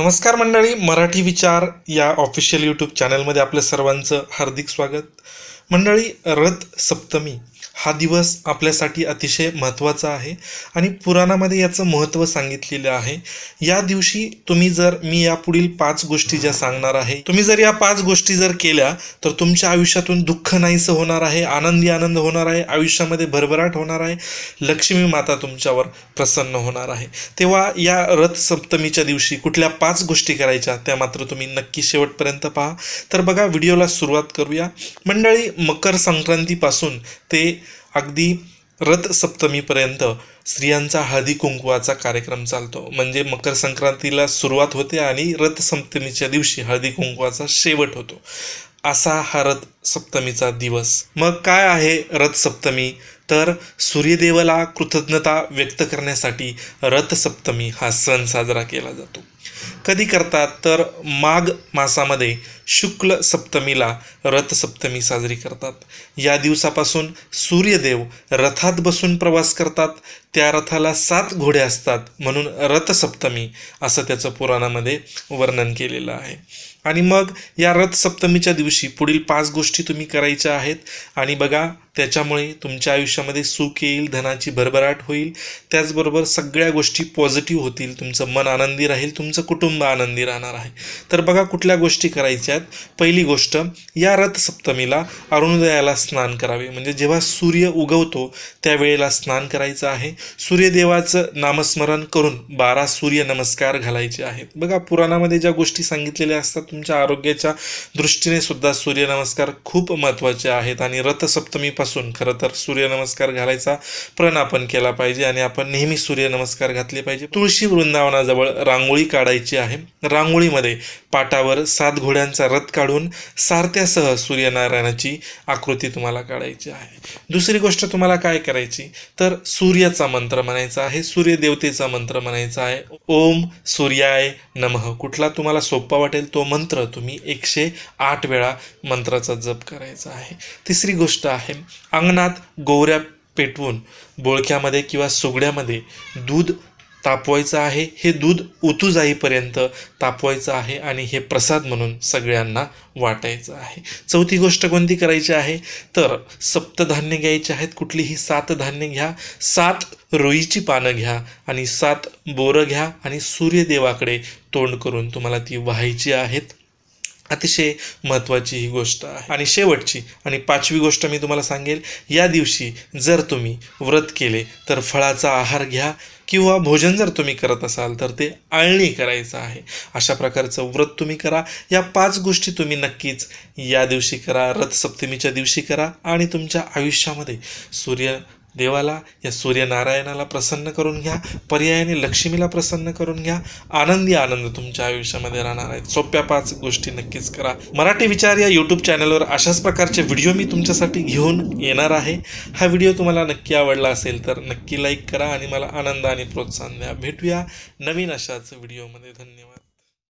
नमस्कार मंडळी मराठी विचार या ऑफिशियल यूट्यूब चॅनलमध्ये आपलं सर्वांचं हार्दिक स्वागत मंडळी रथ सप्तमी हा दिवस आपल्यासाठी अतिशय महत्त्वाचा आहे आणि पुराणामध्ये याचं महत्त्व सांगितलेलं आहे या दिवशी तुम्ही जर मी यापुढील पाच गोष्टी ज्या सांगणार आहे तुम्ही जर या पाच गोष्टी जर केल्या तर तुमच्या आयुष्यातून दुःख नाहीसं होणार आहे आनंदी आनंद होणार आहे आयुष्यामध्ये भरभराट होणार आहे लक्ष्मी माता तुमच्यावर प्रसन्न होणार आहे तेव्हा या रथ सप्तमीच्या दिवशी कुठल्या पाच गोष्टी करायच्या त्या मात्र तुम्ही नक्की शेवटपर्यंत पहा तर बघा व्हिडिओला सुरुवात करूया मंडळी मकर संक्रांतीपासून ते अगदी रथसप्तमीपर्यंत स्त्रियांचा हळदी कुंकवाचा कार्यक्रम चालतो म्हणजे मकर संक्रांतीला सुरुवात होते आणि रथसप्तमीच्या दिवशी हळदी कुंकवाचा शेवट होतो असा हा रथसप्तमीचा दिवस मग काय आहे रथसप्तमी तर सूर्यदेवाला कृतज्ञता व्यक्त करण्यासाठी रथसप्तमी हा सण साजरा केला जातो कधी करतात तर माघ मासामध्ये शुक्ल सप्तमीला रथसप्तमी साजरी करतात या दिवसापासून सूर्यदेव रथात बसून प्रवास करतात त्या रथाला सात घोडे असतात म्हणून रथसप्तमी असं त्याचं पुराणामध्ये वर्णन केलेलं आहे आणि मग या रथसप्तमीच्या दिवशी पुढील पाच गोष्टी तुम्ही करायच्या आहेत आणि बघा त्याच्यामुळे तुमच्या आयुष्यामध्ये सुख येईल धनाची भरभराट होईल त्याचबरोबर सगळ्या गोष्टी पॉझिटिव्ह होतील तुमचं मन आनंदी राहील तुमचं कुटुंब आनंदी राहणार आहे तर बघा कुठल्या गोष्टी करायच्या आहेत पहिली गोष्ट या रथसप्तमीला अरुणोदयाला स्नान करावे म्हणजे जेव्हा सूर्य उगवतो त्यावेळेला स्नान करायचं आहे सूर्यदेवाचं नामस्मरण करून बारा सूर्य नमस्कार घालायचे आहेत बघा पुराणामध्ये ज्या गोष्टी सांगितलेल्या असतात तुमच्या आरोग्याच्या दृष्टीने सुद्धा सूर्यनमस्कार खूप महत्त्वाचे आहेत आणि रथसप्तमीपासून खरं तर सूर्यनमस्कार घालायचा प्रण आपण केला पाहिजे आणि आपण नेहमी सूर्यनमस्कार घातले पाहिजे तुळशी वृंदावनाजवळ रांगोळी काढायची आहे रांगोळीमध्ये पाटावर सात घोड्यांचा रथ काढून सारथ्यासह सूर्यनारायणाची आकृती तुम्हाला काढायची आहे दुसरी गोष्ट तुम्हाला काय करायची तर सूर्याचा मंत्र म्हणायचा आहे सूर्यदेवतेचा मंत्र म्हणायचा आहे ओम सूर्याय नमः कुठला तुम्हाला सोपा वाटेल तो मंत्र मंत्र तुम्ही एकशे आठ वेळा मंत्राचा जप करायचा आहे तिसरी गोष्ट आहे अंगणात गोवऱ्या पेटवून बोळक्यामध्ये किंवा सुगड्यामध्ये दूध तापवायचं आहे हे दूध उतू जाईपर्यंत तापवायचं आहे आणि हे प्रसाद म्हणून सगळ्यांना वाटायचं आहे चौथी गोष्ट कोणती करायची आहे तर सप्तधान्य घ्यायची आहेत कुठलीही सात धान्य घ्या सात रोईची पानं घ्या आणि सात बोरं घ्या आणि सूर्यदेवाकडे तोंड करून तुम्हाला ती व्हायची आहेत अतिशय महत्त्वाची ही गोष्ट आहे आणि शेवटची आणि पाचवी गोष्ट मी तुम्हाला सांगेल या दिवशी जर तुम्ही व्रत केले तर फळाचा आहार घ्या किंवा भोजन जर तुम्ही करत असाल तर ते आळणी करायचं आहे अशा प्रकारचं व्रत तुम्ही करा या पाच गोष्टी तुम्ही नक्कीच या दिवशी करा रथसप्तमीच्या दिवशी करा आणि तुमच्या आयुष्यामध्ये सूर्य देवाला या सूर्यनारायणाला प्रसन्न करून घ्या पर्यायाने लक्ष्मीला प्रसन्न करून घ्या आनंदी आनंद तुमच्या आयुष्यामध्ये राहणार आहेत सोप्या पाच गोष्टी नक्कीच करा मराठी विचार या यूट्यूब चॅनलवर अशाच प्रकारचे व्हिडिओ मी तुमच्यासाठी घेऊन येणार आहे हा व्हिडिओ तुम्हाला नक्की आवडला असेल तर नक्की लाईक करा आणि मला आनंद आणि प्रोत्साहन द्या भेटूया नवीन अशाच व्हिडिओमध्ये धन्यवाद